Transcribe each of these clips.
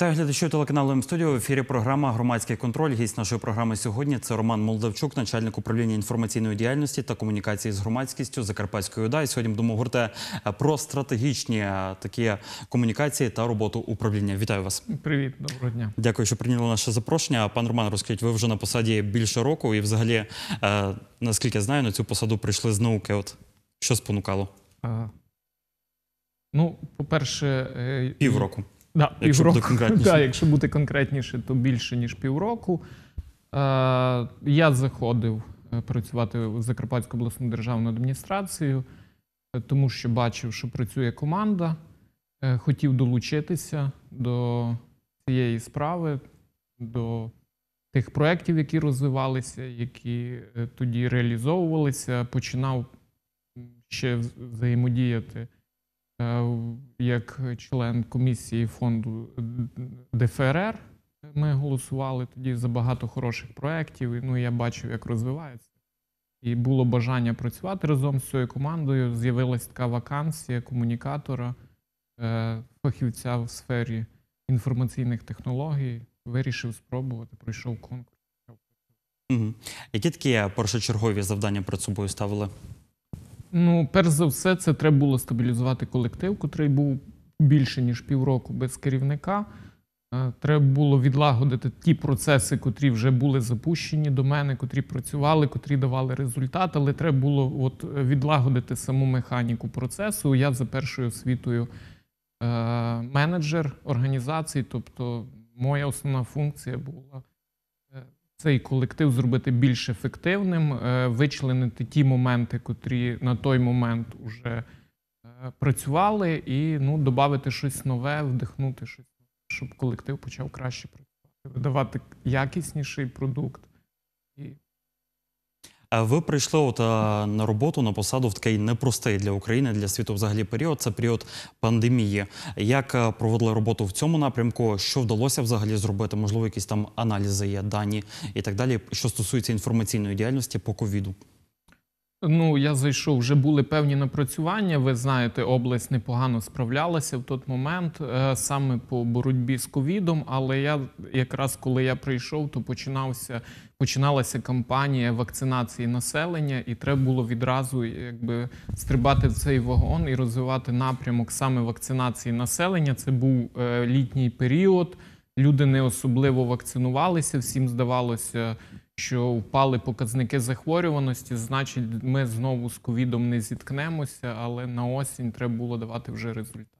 Вітаю глядачів телеканалу М-студіо. В ефірі програма Громадський контроль. Гість нашої програми сьогодні це Роман Молдавчук, начальник управління інформаційної діяльності та комунікації з громадськістю Закарпатської ОДА. І Сьогодні будемо говорити про стратегічні е, такі комунікації та роботу управління. Вітаю вас. Привіт, доброго дня. Дякую, що прийняли наше запрошення. Пан Роман, розкажіть, ви вже на посаді більше року, і взагалі, е, наскільки я знаю, на цю посаду прийшли з науки. От що спонукало? ну, по перше, е, півроку. Да, якщо бути конкретніше. Да, якщо бути конкретніше, то більше ніж півроку. Е, я заходив е, працювати в Закарпатську обласну державну адміністрацію, е, тому що бачив, що працює команда. Е, хотів долучитися до цієї справи, до тих проєктів, які розвивалися, які е, тоді реалізовувалися. Починав ще взаємодіяти. Е, як член комісії фонду ДФРР. Ми голосували тоді за багато хороших проєктів. Ну я бачив, як розвивається. І було бажання працювати разом з цією командою. З'явилася така вакансія комунікатора, е, фахівця в сфері інформаційних технологій. Вирішив спробувати, пройшов конкурс. Угу. Які такі першочергові завдання перед собою ставили? Ну, перш за все, це треба було стабілізувати колектив, котрий був більше ніж півроку без керівника. Е, треба було відлагодити ті процеси, котрі вже були запущені до мене, котрі працювали, котрі давали результат. Але треба було от відлагодити саму механіку процесу. Я за першою освітою е, менеджер організації, тобто моя основна функція була цей колектив зробити більш ефективним, е, вичленити ті моменти, котрі на той момент вже е, працювали, і ну, додати щось нове, вдихнути щось, щоб колектив почав краще працювати, видавати якісніший продукт. Ви прийшли от на роботу на посаду в такий непростий для України, для світу взагалі період. Це період пандемії. Як проводили роботу в цьому напрямку? Що вдалося взагалі зробити? Можливо, якісь там аналізи є дані і так далі. Що стосується інформаційної діяльності по ковіду. Ну, я зайшов, вже були певні напрацювання. Ви знаєте, область непогано справлялася в той момент е, саме по боротьбі з ковідом. Але я якраз коли я прийшов, то починався починалася кампанія вакцинації населення, і треба було відразу якби стрибати в цей вагон і розвивати напрямок саме вакцинації населення. Це був е, літній період. Люди не особливо вакцинувалися. Всім здавалося що впали показники захворюваності, значить, ми знову з ковідом не зіткнемося, але на осінь треба було давати вже результат.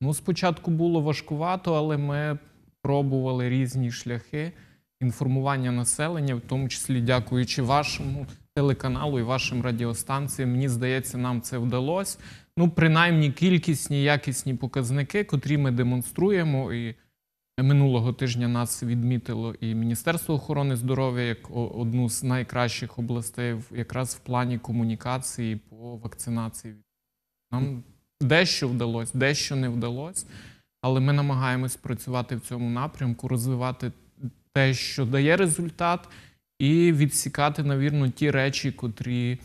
Ну, спочатку було важкувато, але ми пробували різні шляхи інформування населення, в тому числі дякуючи вашому телеканалу і вашим радіостанціям. Мені здається, нам це вдалося. Ну, принаймні, кількісні, якісні показники, котрі ми демонструємо. і Минулого тижня нас відмітило і Міністерство охорони здоров'я як одну з найкращих областей, якраз в плані комунікації по вакцинації. Нам дещо вдалося, дещо не вдалося, але ми намагаємось працювати в цьому напрямку, розвивати те, що дає результат, і відсікати, навірно, ті речі, котрі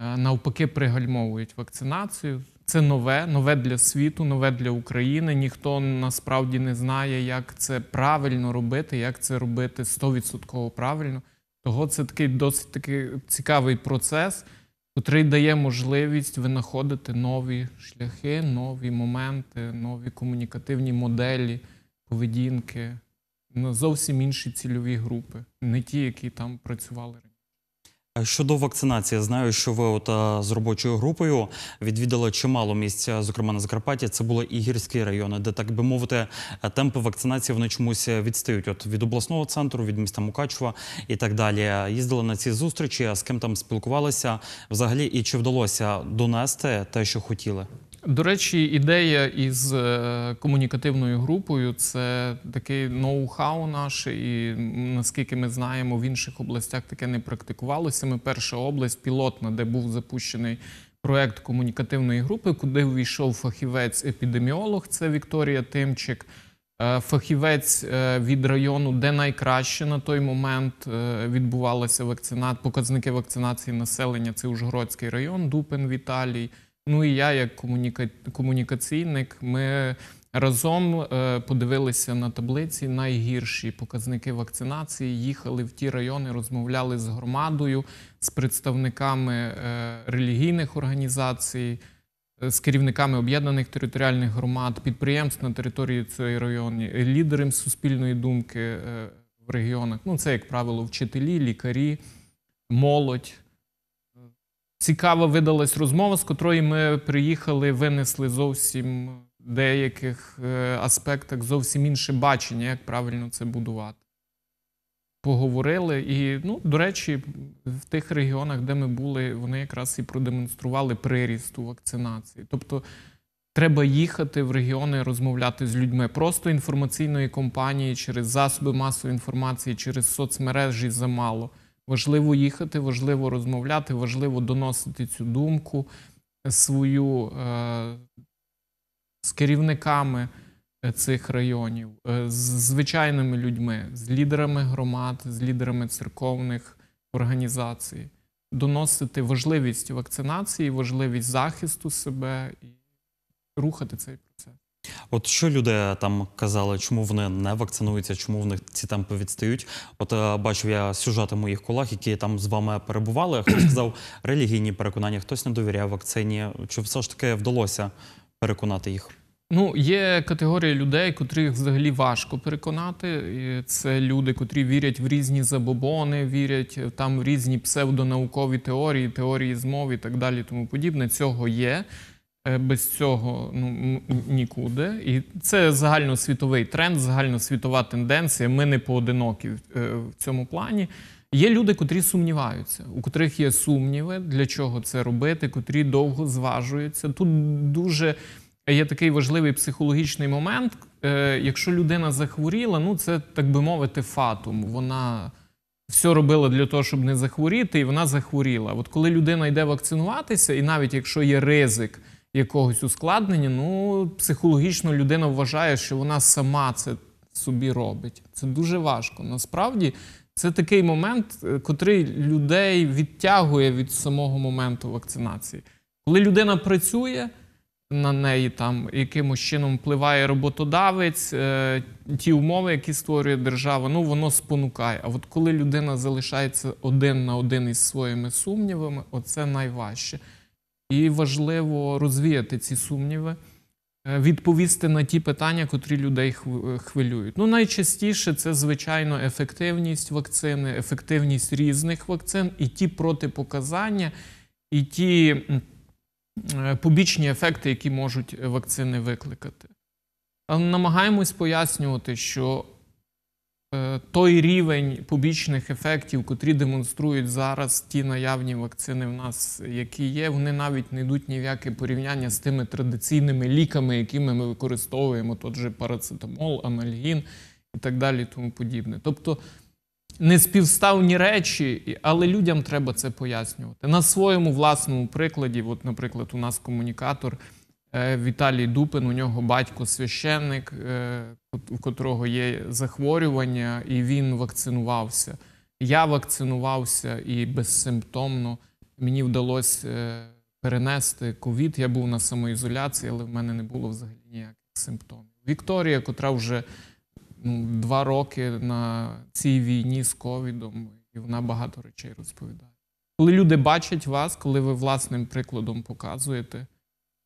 е, навпаки пригальмовують вакцинацію. Це нове, нове для світу, нове для України. Ніхто насправді не знає, як це правильно робити, як це робити 100% правильно. Того це такий досить такий цікавий процес, який дає можливість винаходити нові шляхи, нові моменти, нові комунікативні моделі, поведінки на зовсім інші цільові групи, не ті, які там працювали Е, щодо вакцинації, знаю, що ви от е, з робочою групою відвідали чимало місця, е, зокрема на Закарпатті. Це були і гірські райони, де так би мовити, темпи вакцинації вони чомусь відстають. От від обласного центру, від міста Мукачева і так далі. Їздили на ці зустрічі, з ким там спілкувалися взагалі, і чи вдалося донести те, що хотіли. До речі, ідея із е, комунікативною групою це такий ноу-хау наш, і наскільки ми знаємо, в інших областях таке не практикувалося. Ми перша область пілотна, де був запущений проект комунікативної групи, куди ввійшов фахівець-епідеміолог. Це Вікторія Тимчик, е, фахівець е, від району, де найкраще на той момент відбувалася вакцинат, показники вакцинації населення. Це Ужгородський район, Дупин Віталій. Ну і я, як комуніка... комунікаційник, ми разом е, подивилися на таблиці найгірші показники вакцинації. Їхали в ті райони, розмовляли з громадою, з представниками е, релігійних організацій. Е, з керівниками об'єднаних територіальних громад, підприємств на території цієї районі, лідерами суспільної думки в регіонах. Ну, це, як правило, вчителі, лікарі, молодь. Цікава видалась розмова, з котрої ми приїхали, винесли зовсім деяких е, аспектах зовсім інше бачення, як правильно це будувати. Поговорили і, ну, до речі, в тих регіонах, де ми були, вони якраз і продемонстрували приріст у вакцинації. Тобто треба їхати в регіони, розмовляти з людьми. Просто інформаційної компанії через засоби масової інформації, через соцмережі замало. Важливо їхати, важливо розмовляти, важливо доносити цю думку е, свою е, з керівниками е, цих районів, з звичайними людьми, з лідерами громад, з лідерами церковних організацій, доносити важливість вакцинації, важливість захисту себе і рухати цей процес. От що люди е, там казали, чому вони не вакцинуються, чому в них ці темпи відстають? От е, бачив я сюжети моїх колег, які там з вами перебували. Хтось сказав релігійні переконання, хтось не довіряє вакцині. Чи все ж таки вдалося переконати їх? Ну, є категорія людей, котрих взагалі важко переконати. Це люди, котрі вірять в різні забобони, вірять е, там в різні псевдонаукові теорії, теорії змов і так далі. Тому подібне. Цього є. Е, без цього ну, нікуди. І це загальносвітовий тренд, загальносвітова тенденція. Ми не поодинокі е, в цьому плані. Є люди, котрі сумніваються, у котрих є сумніви, для чого це робити, котрі довго зважуються. Тут дуже є такий важливий психологічний момент. Е, якщо людина захворіла, ну це так би мовити, фатум. Вона все робила для того, щоб не захворіти, і вона захворіла. От коли людина йде вакцинуватися, і навіть якщо є ризик якогось ускладнення, ну психологічно людина вважає, що вона сама це собі робить. Це дуже важко. Насправді це такий момент, е, котрий людей відтягує від самого моменту вакцинації. Коли людина працює. На неї там якимось чином впливає роботодавець, е, ті умови, які створює держава, ну воно спонукає. А от коли людина залишається один на один із своїми сумнівами, оце найважче і важливо розвіяти ці сумніви, е, відповісти на ті питання, котрі людей е, хвилюють. Ну, найчастіше це, звичайно, ефективність вакцини, ефективність різних вакцин і ті протипоказання, і ті е, побічні ефекти, які можуть вакцини викликати. Але Намагаємось пояснювати, що Е, той рівень побічних ефектів, котрі демонструють зараз ті наявні вакцини в нас, які є, вони навіть не йдуть ні в яке порівняння з тими традиційними ліками, якими ми використовуємо, тот же парацетамол, амальгін і так далі, тому подібне. Тобто неспівставні речі, але людям треба це пояснювати. На своєму власному прикладі, от, наприклад, у нас комунікатор. Е, Віталій Дупин, у нього батько священник, у е, котрого є захворювання, і він вакцинувався. Я вакцинувався і безсимптомно мені вдалося е, перенести ковід. Я був на самоізоляції, але в мене не було взагалі ніяких симптомів. Вікторія, котра вже ну, два роки на цій війні з ковідом, і вона багато речей розповідає. Коли люди бачать вас, коли ви власним прикладом показуєте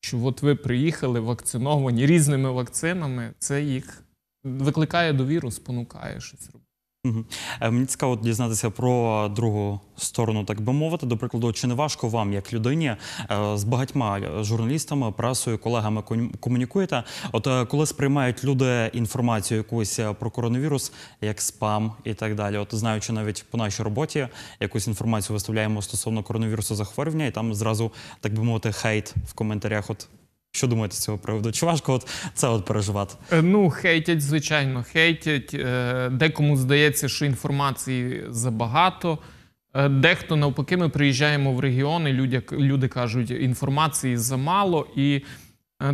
що от ви приїхали вакциновані різними вакцинами, це їх викликає довіру, спонукає щось робити. Е, мені цікаво дізнатися про другу сторону, так би мовити. До прикладу, чи не важко вам, як людині, е, з багатьма журналістами, пресою, колегами комунікуєте? От е, коли сприймають люди інформацію якусь про коронавірус, як спам і так далі? От знаючи навіть по нашій роботі якусь інформацію виставляємо стосовно коронавірусу захворювання, і там зразу так би мовити хейт в коментарях. От що думаєте з цього приводу? Чи важко от це от переживати? Е, ну, хейтять, звичайно, хейтять. Е, декому здається, що інформації забагато. Е, дехто навпаки, ми приїжджаємо в регіони. Люди, люди кажуть, інформації замало, і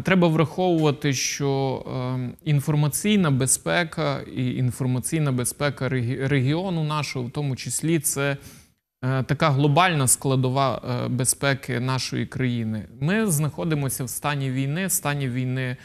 треба враховувати, що інформаційна безпека і інформаційна безпека регіону нашого, в тому числі, це. Е, така глобальна складова е, безпеки нашої країни. Ми знаходимося в стані війни, стані війни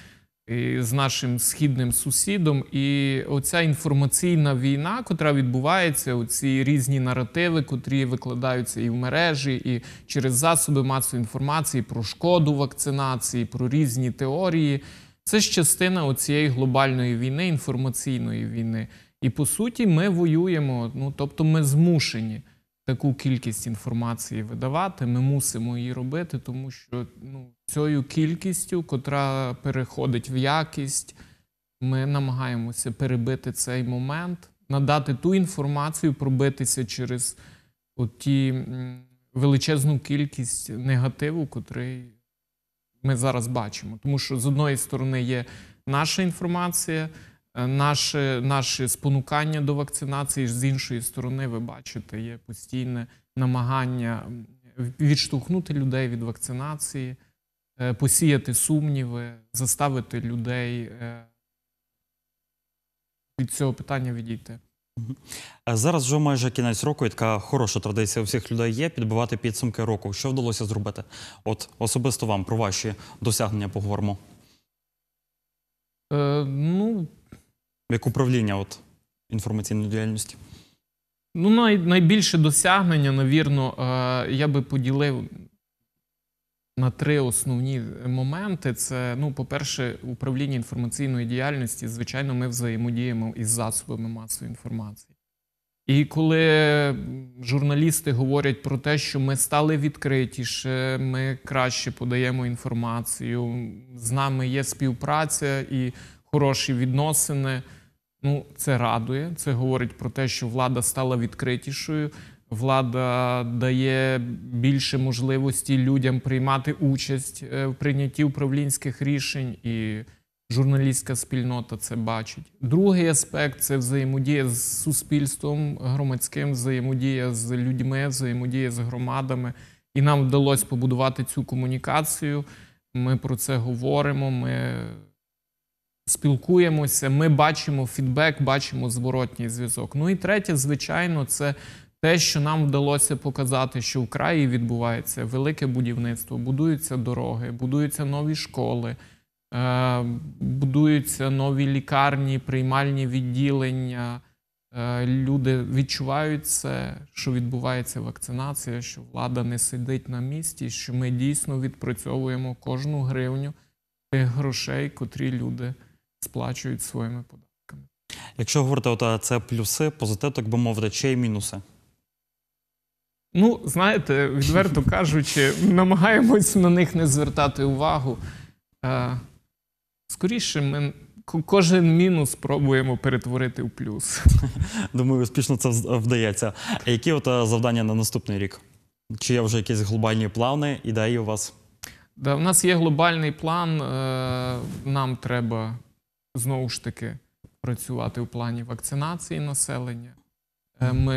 з нашим східним сусідом. І оця інформаційна війна, котра відбувається, оці різні наративи, котрі викладаються і в мережі, і через засоби масової інформації про шкоду вакцинації, про різні теорії. Це ж частина оцієї глобальної війни, інформаційної війни. І по суті, ми воюємо. Ну тобто, ми змушені таку кількість інформації видавати. Ми мусимо її робити, тому що ну, цією кількістю, котра переходить в якість, ми намагаємося перебити цей момент, надати ту інформацію, пробитися через оті величезну кількість негативу, котрий ми зараз бачимо. Тому що з одної сторони є наша інформація. Е, наші, наші спонукання до вакцинації з іншої сторони, ви бачите, є постійне намагання відштовхнути людей від вакцинації, е, посіяти сумніви, заставити людей е, від цього питання відійти. Зараз вже майже кінець року, і така хороша традиція у всіх людей є підбивати підсумки року. Що вдалося зробити? От особисто вам про ваші досягнення поговоримо. Е, ну, як управління от, інформаційної діяльності? Ну, най, найбільше досягнення, навірно, е, я би поділив на три основні моменти. Це, ну, по-перше, управління інформаційної діяльності. Звичайно, ми взаємодіємо із засобами масової інформації. І коли журналісти говорять про те, що ми стали відкритіше, ми краще подаємо інформацію, з нами є співпраця і хороші відносини. Ну, це радує. Це говорить про те, що влада стала відкритішою. Влада дає більше можливості людям приймати участь е, в прийнятті управлінських рішень, і журналістська спільнота це бачить. Другий аспект це взаємодія з суспільством громадським, взаємодія з людьми, взаємодія з громадами. І нам вдалося побудувати цю комунікацію. Ми про це говоримо. ми спілкуємося, ми бачимо фідбек, бачимо зворотній зв'язок. Ну і третє, звичайно, це те, що нам вдалося показати, що в краї відбувається велике будівництво, будуються дороги, будуються нові школи. Е, будуються нові лікарні, приймальні відділення. Е, люди відчувають це, що відбувається вакцинація, що влада не сидить на місці, що ми дійсно відпрацьовуємо кожну гривню тих грошей, котрі люди сплачують своїми податками. Якщо говорити, от це плюси, позитив, так би мовити, чи й мінуси? Ну, знаєте, відверто кажучи, намагаємось на них не звертати увагу. Е, скоріше, ми кожен мінус пробуємо перетворити в плюс. Думаю, успішно це вдається. А які от завдання на наступний рік? Чи є вже якісь глобальні плани, ідеї у вас? Да, У нас є глобальний план. Е, нам треба знову ж таки працювати в плані вакцинації населення. Е, ми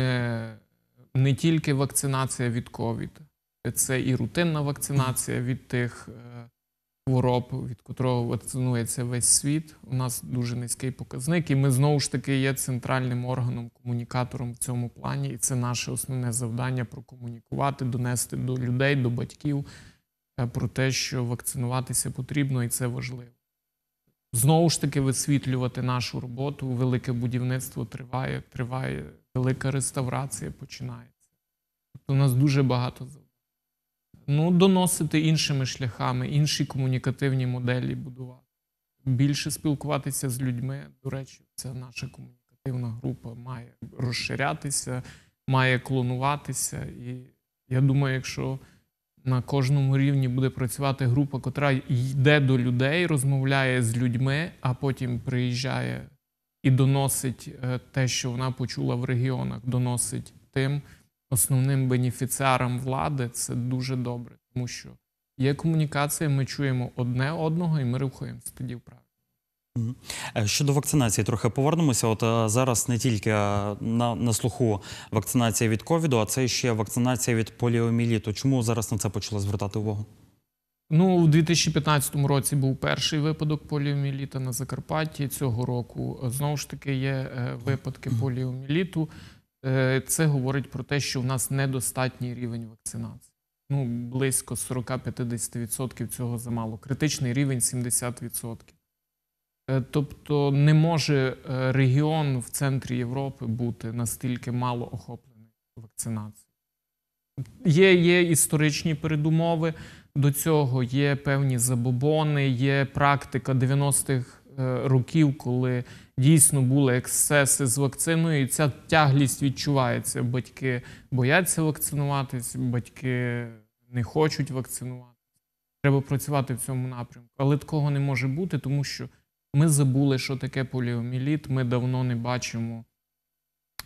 не тільки вакцинація від COVID, це і рутинна вакцинація від тих е, хвороб, від котрого вакцинується весь світ. У нас дуже низький показник, і ми знову ж таки є центральним органом, комунікатором в цьому плані. І це наше основне завдання прокомунікувати, донести до людей, до батьків е, про те, що вакцинуватися потрібно, і це важливо знову ж таки висвітлювати нашу роботу. Велике будівництво триває, триває, велика реставрація починається. Тобто у нас дуже багато Ну, доносити іншими шляхами, інші комунікативні моделі будувати. Більше спілкуватися з людьми. До речі, ця наша комунікативна група має розширятися, має клонуватися. І я думаю, якщо на кожному рівні буде працювати група, котра йде до людей, розмовляє з людьми, а потім приїжджає і доносить е, те, що вона почула в регіонах, доносить тим основним бенефіціарам влади. Це дуже добре, тому що є комунікація, ми чуємо одне одного, і ми рухаємося тоді вправо. Е, щодо вакцинації, трохи повернемося. От е, зараз не тільки е, на на слуху вакцинація від ковіду, а це ще вакцинація від поліоміліту. Чому зараз на це почали звертати увагу? Ну, у 2015 році був перший випадок поліоміліта на Закарпатті цього року. Знову ж таки, є випадки поліоміліту. Це говорить про те, що в нас недостатній рівень вакцинації. Ну, близько 40-50% цього замало. Критичний рівень 70%. Е, тобто не може е, регіон в центрі Європи бути настільки мало охоплений вакцинацією. Є є історичні передумови до цього, є певні забобони, є практика 90-х е, років, коли дійсно були ексцеси з вакциною, і ця тяглість відчувається. Батьки бояться вакцинуватись, батьки не хочуть вакцинуватися. Треба працювати в цьому напрямку. Але такого не може бути, тому що. Ми забули, що таке поліоміліт. Ми давно не бачимо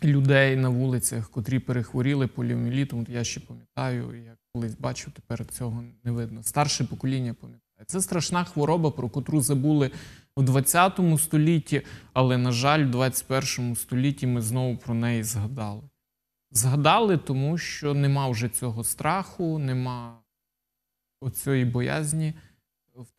людей на вулицях, котрі перехворіли поліомілітом. Я ще пам'ятаю, як колись бачив, тепер цього не видно. Старше покоління пам'ятає. Це страшна хвороба, про котру забули в 20 столітті, але, на жаль, в 21 столітті ми знову про неї згадали. Згадали, тому що нема вже цього страху, нема оцієї боязні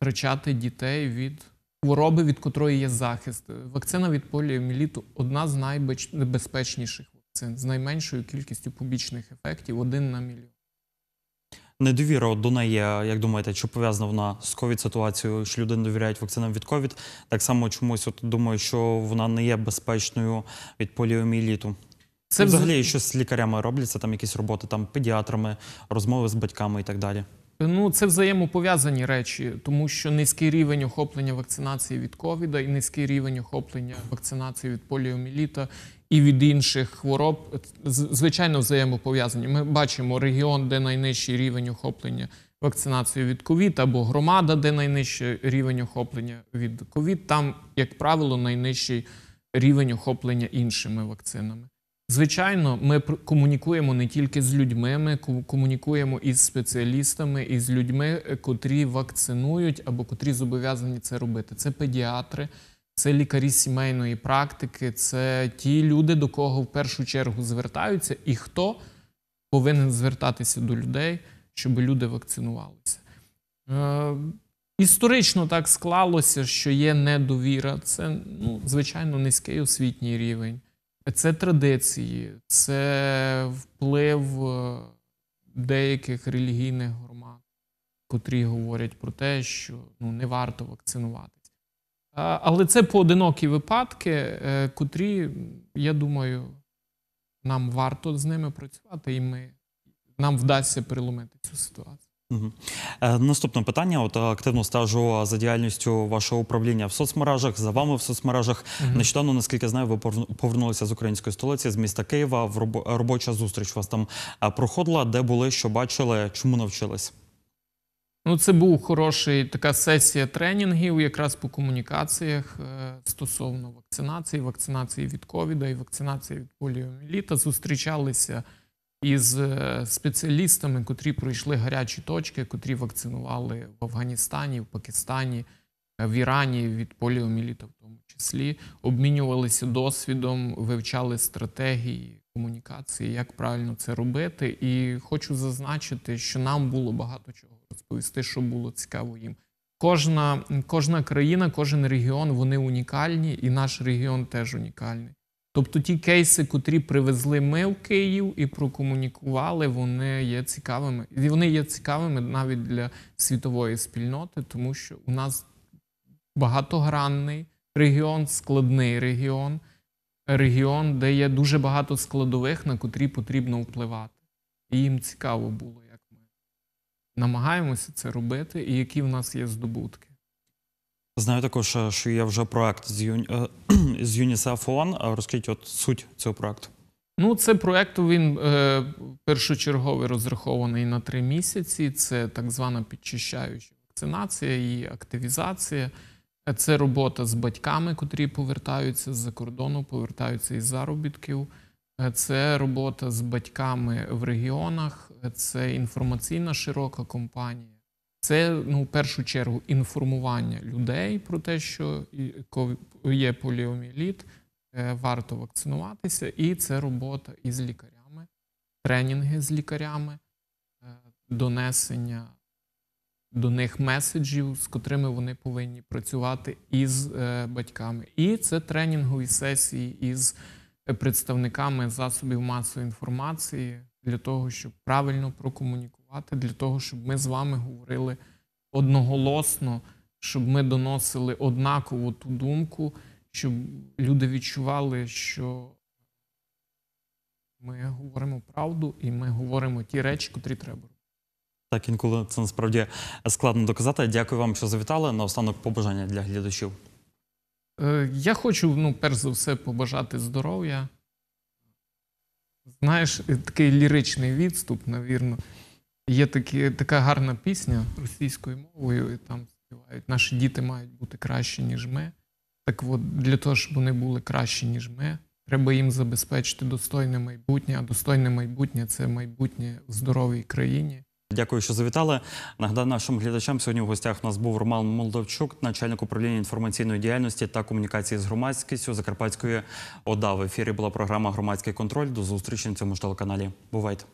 втрачати дітей від хвороби, від котрої є захист. Вакцина від поліоміліту одна з найбезпечніших вакцин з найменшою кількістю побічних ефектів один на мільйон. Недовіра до неї, як думаєте, чи пов'язана вона з ковід ситуацією, що люди довіряють вакцинам від ковід? Так само чомусь от думаю, що вона не є безпечною від поліоміліту. Це взагалі щось з лікарями робляться, там якісь роботи, там педіатрами, розмови з батьками і так далі. Ну, це взаємопов'язані речі, тому що низький рівень охоплення вакцинації від ковіда і низький рівень охоплення вакцинації від поліоміліта і від інших хвороб звичайно взаємопов'язані. Ми бачимо регіон, де найнижчий рівень охоплення вакцинацією від ковід, або громада, де найнижчий рівень охоплення від ковід. Там, як правило, найнижчий рівень охоплення іншими вакцинами. Звичайно, ми комунікуємо не тільки з людьми, ми комунікуємо із спеціалістами, і з людьми, е, котрі вакцинують або котрі зобов'язані це робити. Це педіатри, це лікарі сімейної практики, це ті люди, до кого в першу чергу звертаються, і хто повинен звертатися до людей, щоб люди вакцинувалися. Е, історично так склалося, що є недовіра. Це ну, звичайно низький освітній рівень. Це традиції, це вплив е, деяких релігійних громад, котрі говорять про те, що ну, не варто вакцинуватися. Але це поодинокі випадки, е, котрі, я думаю, нам варто з ними працювати, і ми, нам вдасться переломити цю ситуацію. Е, наступне питання: от активно стежу е, за діяльністю вашого управління в соцмережах, за вами в соцмережах. Угу. Нещодавно, наскільки знаю, ви повернулися з української столиці з міста Києва. робоча зустріч у вас там е, проходила, де були, що бачили, чому навчились. Ну, це був хороший така сесія тренінгів, якраз по комунікаціях стосовно вакцинації, вакцинації від ковіда і вакцинації від поліоміліта. Зустрічалися із е, спеціалістами, котрі пройшли гарячі точки, котрі вакцинували в Афганістані, в Пакистані, в Ірані від поліоміліта, в тому числі, обмінювалися досвідом, вивчали стратегії комунікації, як правильно це робити. І хочу зазначити, що нам було багато чого розповісти, що було цікаво їм. Кожна кожна країна, кожен регіон вони унікальні, і наш регіон теж унікальний. Тобто ті кейси, котрі привезли ми в Київ і прокомунікували, вони є цікавими. І вони є цікавими навіть для світової спільноти, тому що у нас багатогранний регіон, складний регіон, регіон, де є дуже багато складових, на котрі потрібно впливати. І їм цікаво було, як ми намагаємося це робити, і які в нас є здобутки. Знаю також, е, що є вже проект з Юні... Е, з ЮНІСЕФ ООН. Розкажіть от суть цього проекту. Ну, це проект він е, першочерговий розрахований на три місяці. Це так звана підчищаюча вакцинація і активізація. Це робота з батьками, котрі повертаються з-за кордону, повертаються із заробітків. Е, це робота з батьками в регіонах, це інформаційна широка компанія. Це ну, в першу чергу інформування людей про те, що є поліоміеліт, е, варто вакцинуватися, і це робота із лікарями, тренінги з лікарями, е, донесення до них меседжів, з котрими вони повинні працювати із е, батьками. І це тренінгові сесії із представниками засобів масової інформації для того, щоб правильно прокомунікувати працювати для того, щоб ми з вами говорили одноголосно, щоб ми доносили однаково ту думку, щоб люди відчували, що ми говоримо правду і ми говоримо ті речі, котрі треба. Так, інколи це насправді складно доказати. Дякую вам, що завітали. Наостанок побажання для глядачів. Е, я хочу, ну, перш за все, побажати здоров'я. Знаєш, такий ліричний відступ, навірно. Є такі, така гарна пісня російською мовою, і там співають наші діти мають бути кращі, ніж ми. Так от, для того, щоб вони були кращі, ніж ми, треба їм забезпечити достойне майбутнє, а достойне майбутнє це майбутнє в здоровій країні. Дякую, що завітали. Нагадаю нашим глядачам. Сьогодні в гостях у нас був Роман Молдовчук, начальник управління інформаційної діяльності та комунікації з громадськістю Закарпатської ОДА. В ефірі була програма Громадський контроль. До зустрічі на цьому ж телеканалі. Бувайте.